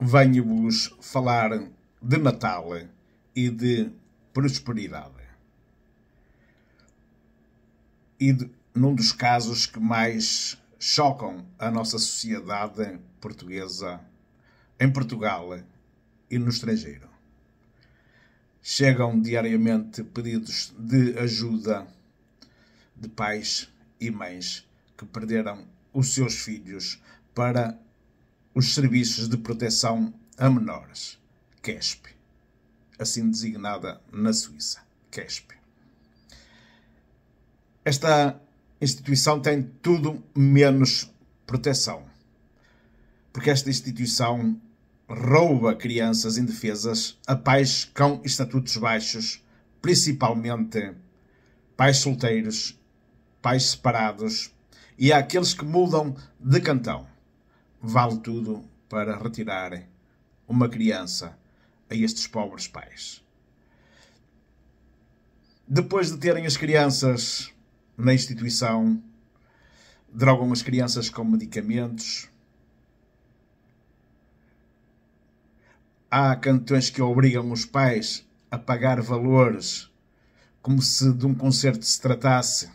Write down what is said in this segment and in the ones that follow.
venho-vos falar de Natal e de prosperidade. E de, num dos casos que mais chocam a nossa sociedade portuguesa em Portugal e no estrangeiro. Chegam diariamente pedidos de ajuda de pais e mães que perderam os seus filhos para os Serviços de Proteção a Menores, CASP, assim designada na Suíça, CASP. Esta instituição tem tudo menos proteção, porque esta instituição rouba crianças indefesas a pais com estatutos baixos, principalmente pais solteiros, pais separados e àqueles que mudam de cantão vale tudo para retirar uma criança a estes pobres pais. Depois de terem as crianças na instituição, drogam as crianças com medicamentos. Há cantões que obrigam os pais a pagar valores como se de um concerto se tratasse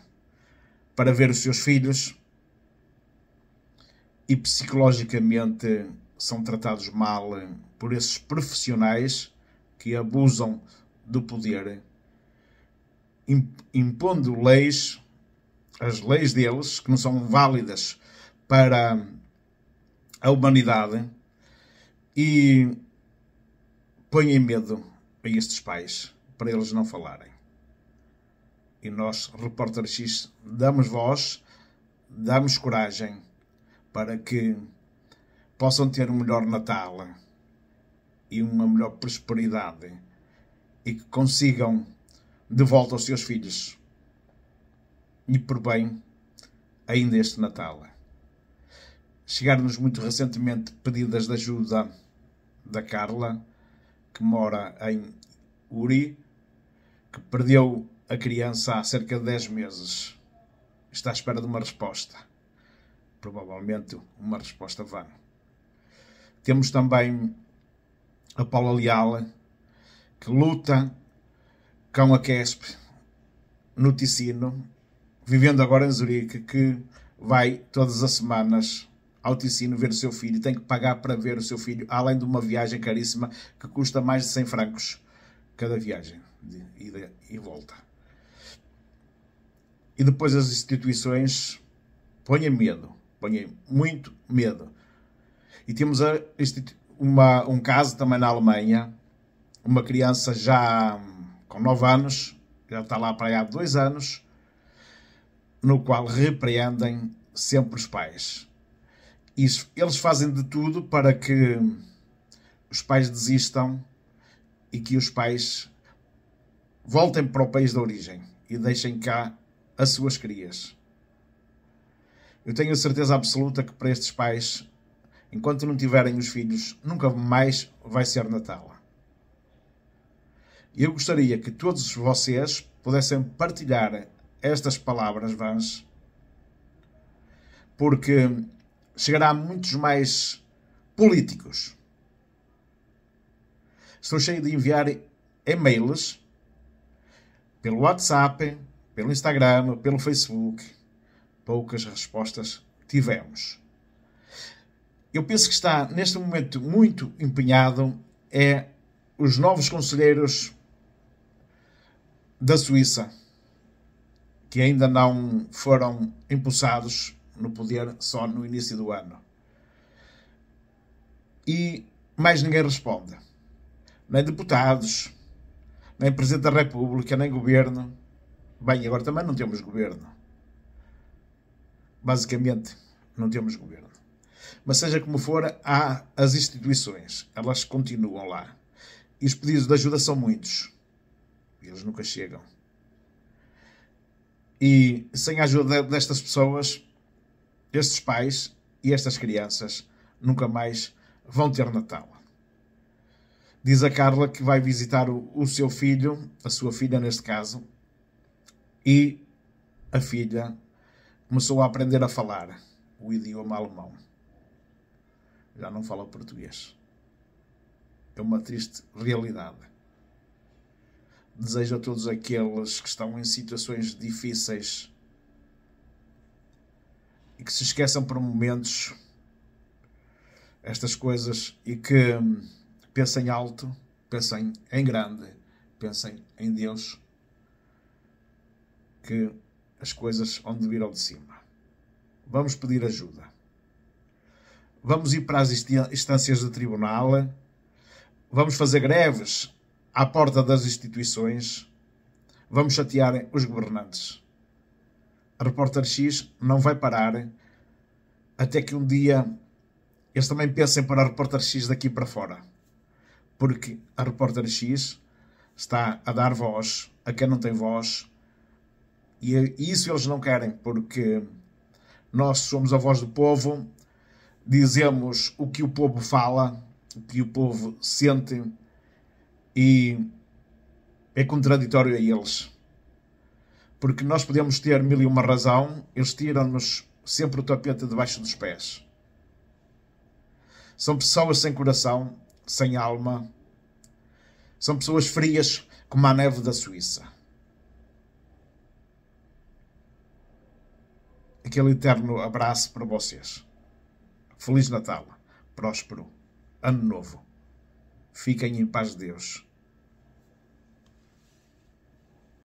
para ver os seus filhos e psicologicamente são tratados mal por esses profissionais que abusam do poder, impondo leis, as leis deles, que não são válidas para a humanidade e põem medo a estes pais para eles não falarem. E nós, Repórter X, damos voz, damos coragem para que possam ter um melhor Natal e uma melhor prosperidade e que consigam de volta aos seus filhos e por bem ainda este Natal. Chegaram-nos muito recentemente pedidas de ajuda da Carla, que mora em Uri, que perdeu a criança há cerca de 10 meses. Está à espera de uma resposta provavelmente uma resposta vã. Temos também a Paula Leal, que luta com a CASP no Ticino, vivendo agora em Zurique, que vai todas as semanas ao Ticino ver o seu filho, tem que pagar para ver o seu filho, além de uma viagem caríssima que custa mais de 100 francos cada viagem, de ida e volta. E depois as instituições põem medo apanhei muito medo. E temos a, uma, um caso também na Alemanha, uma criança já com 9 anos, já está lá para aí há 2 anos, no qual repreendem sempre os pais. eles fazem de tudo para que os pais desistam e que os pais voltem para o país de origem e deixem cá as suas crias. Eu tenho certeza absoluta que para estes pais, enquanto não tiverem os filhos, nunca mais vai ser Natal. E eu gostaria que todos vocês pudessem partilhar estas palavras vãs, porque chegará a muitos mais políticos. Estou cheio de enviar e-mails pelo WhatsApp, pelo Instagram, pelo Facebook poucas respostas tivemos. Eu penso que está neste momento muito empenhado é os novos conselheiros da Suíça que ainda não foram impulsados no poder só no início do ano. E mais ninguém responde. Nem deputados, nem Presidente da República, nem Governo. Bem, agora também não temos Governo. Basicamente, não temos governo. Mas seja como for, há as instituições, elas continuam lá. E os pedidos de ajuda são muitos. E eles nunca chegam. E sem a ajuda destas pessoas, estes pais e estas crianças nunca mais vão ter Natal. Diz a Carla que vai visitar o, o seu filho, a sua filha neste caso, e a filha começou a aprender a falar o idioma alemão. Já não fala português. É uma triste realidade. Desejo a todos aqueles que estão em situações difíceis e que se esqueçam por momentos estas coisas e que pensem alto, pensem em grande, pensem em Deus, que as coisas onde viram de cima. Vamos pedir ajuda. Vamos ir para as instâncias do tribunal. Vamos fazer greves à porta das instituições. Vamos chatear os governantes. A Repórter X não vai parar até que um dia eles também pensem para a Repórter X daqui para fora. Porque a Repórter X está a dar voz a quem não tem voz e é isso eles não querem, porque nós somos a voz do povo, dizemos o que o povo fala, o que o povo sente, e é contraditório a eles. Porque nós podemos ter mil e uma razão, eles tiram-nos sempre o tapete debaixo dos pés. São pessoas sem coração, sem alma, são pessoas frias como a neve da Suíça. aquele eterno abraço para vocês. Feliz Natal, próspero Ano Novo. Fiquem em paz de Deus.